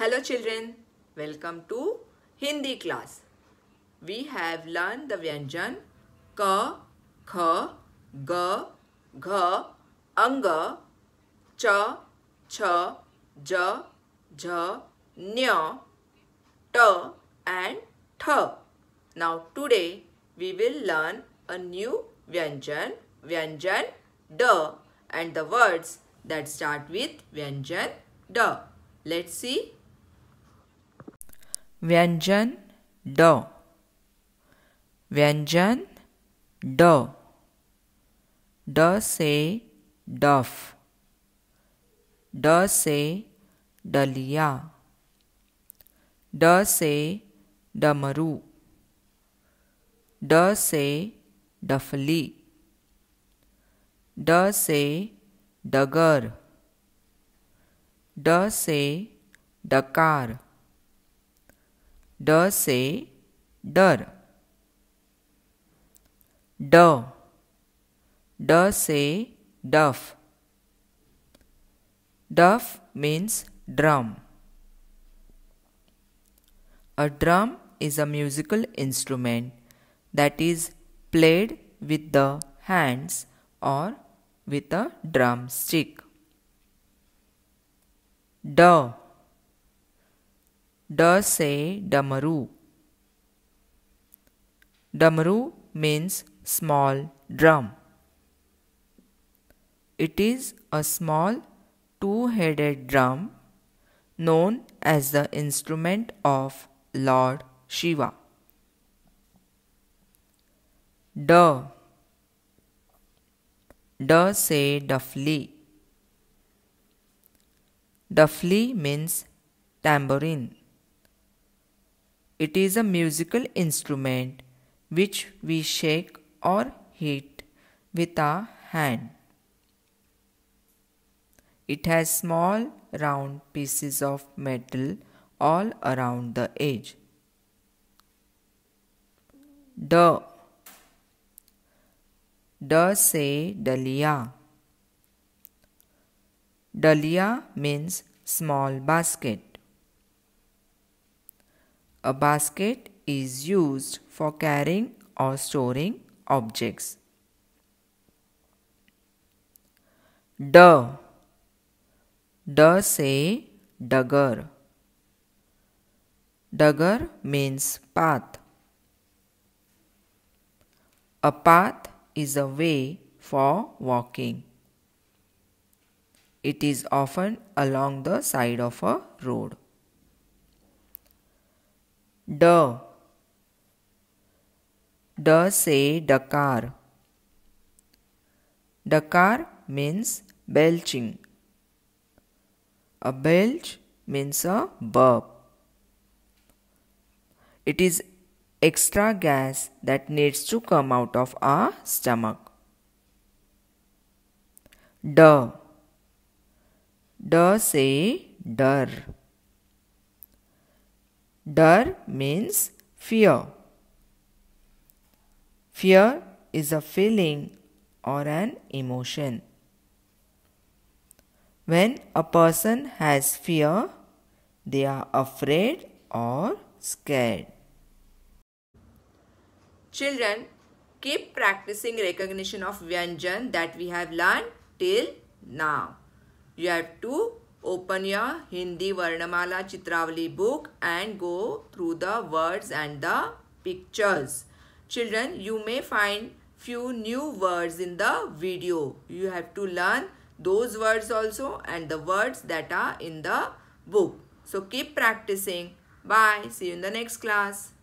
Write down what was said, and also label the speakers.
Speaker 1: Hello children, welcome to Hindi class. We have learned the Vyanjan Ka, Kha, Ga, Gha, Anga, Cha, Cha, Ja, Ja, Nya, Ta and Tha. Now today we will learn a new Vyanjan, Vyanjan Da and the words that start with Vyanjan Da. Let's see व्यंजन ड व्यंजन ड ड से डफ ड से डलिया ड से डमरू ड से डफली ड से डगर ड से डकार ड से डर say duff duff means drum a drum is a musical instrument that is played with the hands or with a drumstick duh Dase Damaru. Damaru means small drum. It is a small two-headed drum known as the instrument of Lord Shiva. D. D say duffly. Duffly means tambourine. It is a musical instrument which we shake or hit with our hand. It has small round pieces of metal all around the edge. The D say dalia. Dalia means small basket. A basket is used for carrying or storing objects. D. D say dagger. Dagger means path. A path is a way for walking. It is often along the side of a road. D. D say Dakar. Dakar means belching. A belch means a burp. It is extra gas that needs to come out of our stomach. D. D say der. Dar means fear. Fear is a feeling or an emotion. When a person has fear, they are afraid or scared. Children, keep practicing recognition of Vyanjan that we have learned till now. You have to Open your Hindi Varnamala Chitravali book and go through the words and the pictures. Children, you may find few new words in the video. You have to learn those words also and the words that are in the book. So keep practicing. Bye. See you in the next class.